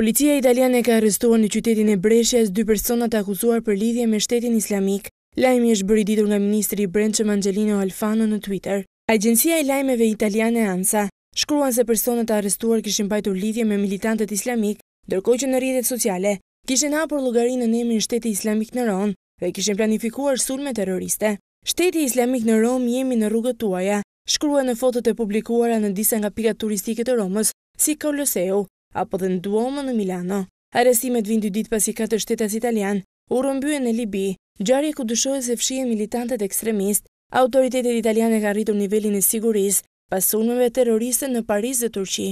Policia italiane ka arrestuar në qytetin e breshjes dy personat akusuar për lidhje me shtetin islamik, lajmi është bëriditur nga ministri i brendshëm Angelino Alfano në Twitter. Agencia e lajmeve italiane ANSA shkruan se personat arrestuar kishin pajtur lidhje me militantët islamik, ndërkohë që në rrjetet sociale kishin hapur llogarinë në në Shteti Islamik në Rom dhe kishin planifikuar sulme terroriste. Shteti Islamik në Rom jemi në rrugët tuaja, shkruan në fotot e publikuara në disa nga pikat turistike të Romës, si Koloseu, apo dhe në Duomo në Milano. Aresimet vindu dit ditë pasi katër shtetas italian u rrëmbyen në Libi, gjarje ku dyshohet se fshihen militantet ekstremistë. Autoritetet italiane kanë rritur nivelin e sigurisë pas sulmeve terroriste në Paris dhe Turqi.